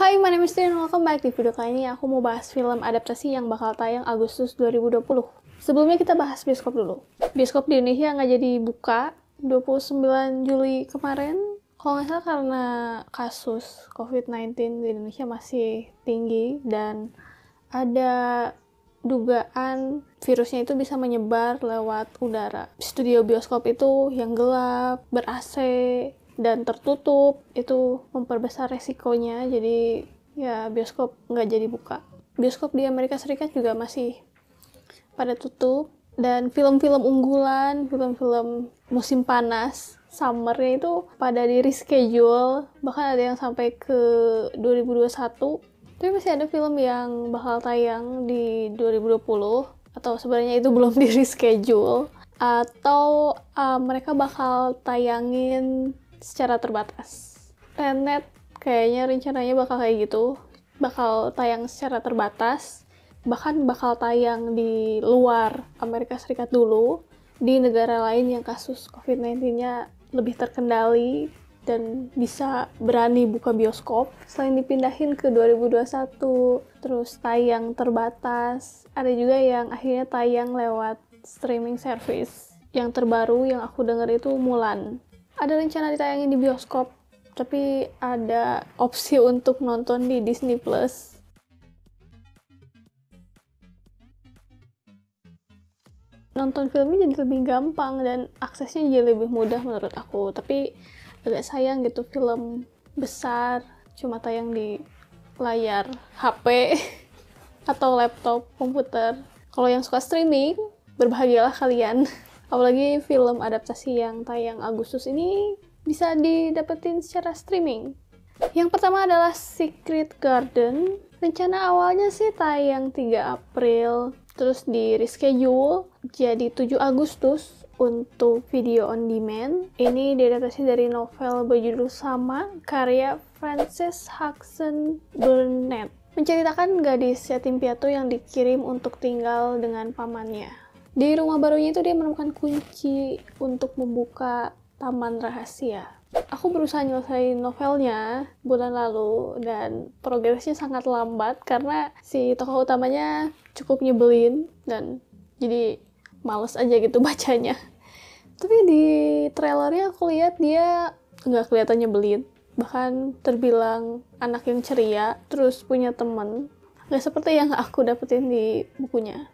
Hai, my name is Trin, welcome back. Di video kali ini aku mau bahas film adaptasi yang bakal tayang Agustus 2020. Sebelumnya kita bahas bioskop dulu. Bioskop di Indonesia nggak jadi buka 29 Juli kemarin, kalau nggak salah karena kasus COVID-19 di Indonesia masih tinggi dan ada dugaan virusnya itu bisa menyebar lewat udara. Studio bioskop itu yang gelap, ber-AC, dan tertutup itu memperbesar resikonya jadi ya bioskop nggak jadi buka bioskop di Amerika Serikat juga masih pada tutup dan film-film unggulan film-film musim panas summernya itu pada di reschedule bahkan ada yang sampai ke 2021 tapi masih ada film yang bakal tayang di 2020 atau sebenarnya itu belum di reschedule atau uh, mereka bakal tayangin secara terbatas. Tenet kayaknya rencananya bakal kayak gitu, bakal tayang secara terbatas, bahkan bakal tayang di luar Amerika Serikat dulu, di negara lain yang kasus COVID-19-nya lebih terkendali dan bisa berani buka bioskop. Selain dipindahin ke 2021, terus tayang terbatas, ada juga yang akhirnya tayang lewat streaming service. Yang terbaru yang aku dengar itu Mulan ada rencana ditayangin di bioskop, tapi ada opsi untuk nonton di Disney Plus. Nonton filmnya jadi lebih gampang dan aksesnya jadi lebih mudah menurut aku. Tapi agak sayang gitu film besar cuma tayang di layar HP atau laptop komputer. Kalau yang suka streaming, berbahagialah kalian. Apalagi film adaptasi yang tayang Agustus ini bisa didapetin secara streaming. Yang pertama adalah Secret Garden. Rencana awalnya sih tayang 3 April, terus di reschedule jadi 7 Agustus untuk video on demand. Ini diadaptasi dari novel berjudul sama karya Frances Hudson Burnett. Menceritakan gadis yatim piatu yang dikirim untuk tinggal dengan pamannya di rumah barunya itu dia menemukan kunci untuk membuka taman rahasia. Aku berusaha nyelesain novelnya bulan lalu dan progresnya sangat lambat karena si tokoh utamanya cukup nyebelin dan jadi males aja gitu bacanya. Tapi di trailernya aku lihat dia nggak kelihatan nyebelin, bahkan terbilang anak yang ceria, terus punya temen. Nggak seperti yang aku dapetin di bukunya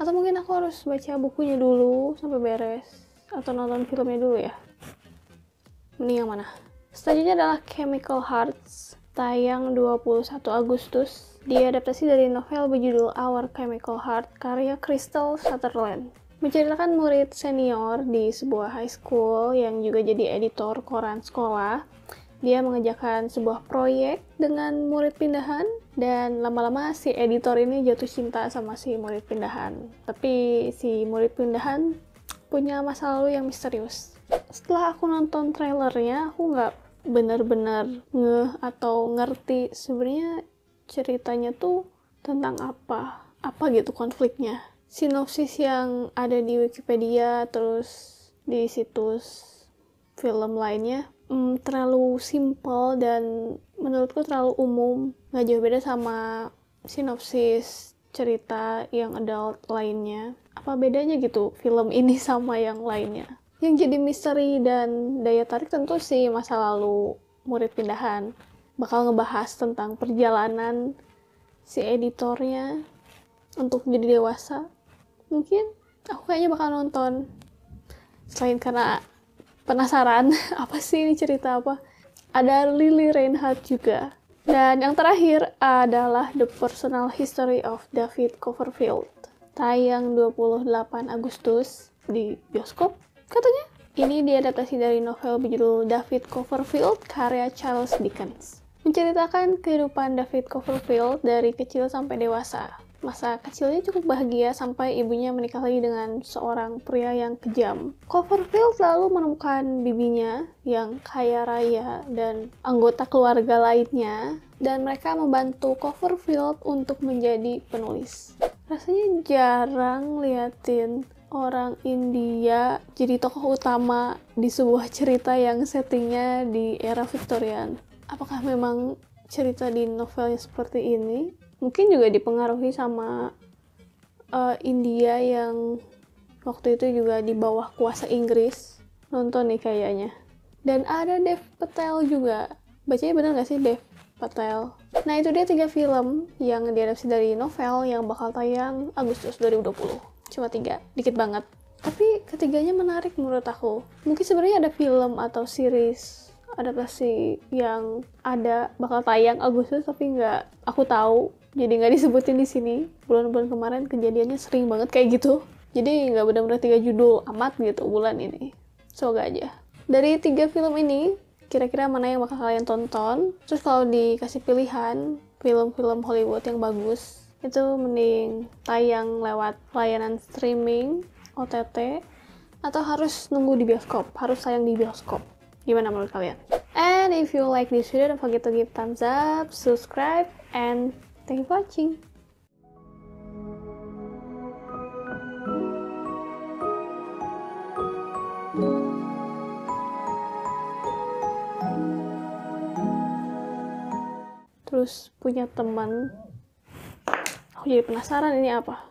atau mungkin aku harus baca bukunya dulu sampai beres atau nonton filmnya dulu ya mending yang mana selanjutnya adalah Chemical Hearts tayang 21 Agustus diadaptasi dari novel berjudul Our Chemical Heart karya Crystal Sutherland menceritakan murid senior di sebuah high school yang juga jadi editor koran sekolah dia mengerjakan sebuah proyek dengan murid pindahan dan lama-lama si editor ini jatuh cinta sama si murid pindahan. Tapi si murid pindahan punya masa lalu yang misterius. Setelah aku nonton trailernya, aku nggak benar-benar ngeh atau ngerti sebenarnya ceritanya tuh tentang apa, apa gitu konfliknya. Sinopsis yang ada di Wikipedia terus di situs film lainnya mm, terlalu simple dan menurutku terlalu umum nggak jauh beda sama sinopsis cerita yang adult lainnya apa bedanya gitu film ini sama yang lainnya yang jadi misteri dan daya tarik tentu sih masa lalu murid pindahan bakal ngebahas tentang perjalanan si editornya untuk jadi dewasa mungkin aku kayaknya bakal nonton selain karena penasaran apa sih ini cerita apa. Ada Lily Reinhardt juga. Dan yang terakhir adalah The Personal History of David Copperfield. Tayang 28 Agustus di bioskop katanya. Ini diadaptasi dari novel berjudul David Copperfield karya Charles Dickens. Menceritakan kehidupan David Copperfield dari kecil sampai dewasa masa kecilnya cukup bahagia sampai ibunya menikah lagi dengan seorang pria yang kejam. Coverfield selalu menemukan bibinya yang kaya raya dan anggota keluarga lainnya dan mereka membantu Coverfield untuk menjadi penulis. Rasanya jarang liatin orang India jadi tokoh utama di sebuah cerita yang settingnya di era Victorian. Apakah memang cerita di novelnya seperti ini mungkin juga dipengaruhi sama uh, India yang waktu itu juga di bawah kuasa Inggris nonton nih kayaknya dan ada Dev Patel juga bacanya bener gak sih Dev Patel nah itu dia tiga film yang diadaptasi dari novel yang bakal tayang Agustus 2020 cuma tiga dikit banget tapi ketiganya menarik menurut aku mungkin sebenarnya ada film atau series adaptasi yang ada bakal tayang Agustus tapi nggak aku tahu jadi nggak disebutin di sini bulan-bulan kemarin kejadiannya sering banget kayak gitu jadi nggak benar-benar tiga judul amat gitu bulan ini semoga aja dari tiga film ini kira-kira mana yang bakal kalian tonton terus kalau dikasih pilihan film-film Hollywood yang bagus itu mending tayang lewat layanan streaming OTT atau harus nunggu di bioskop harus tayang di bioskop gimana menurut kalian and if you like this video don't forget to give thumbs up subscribe and Thank watching. Terus punya teman, aku jadi penasaran ini apa.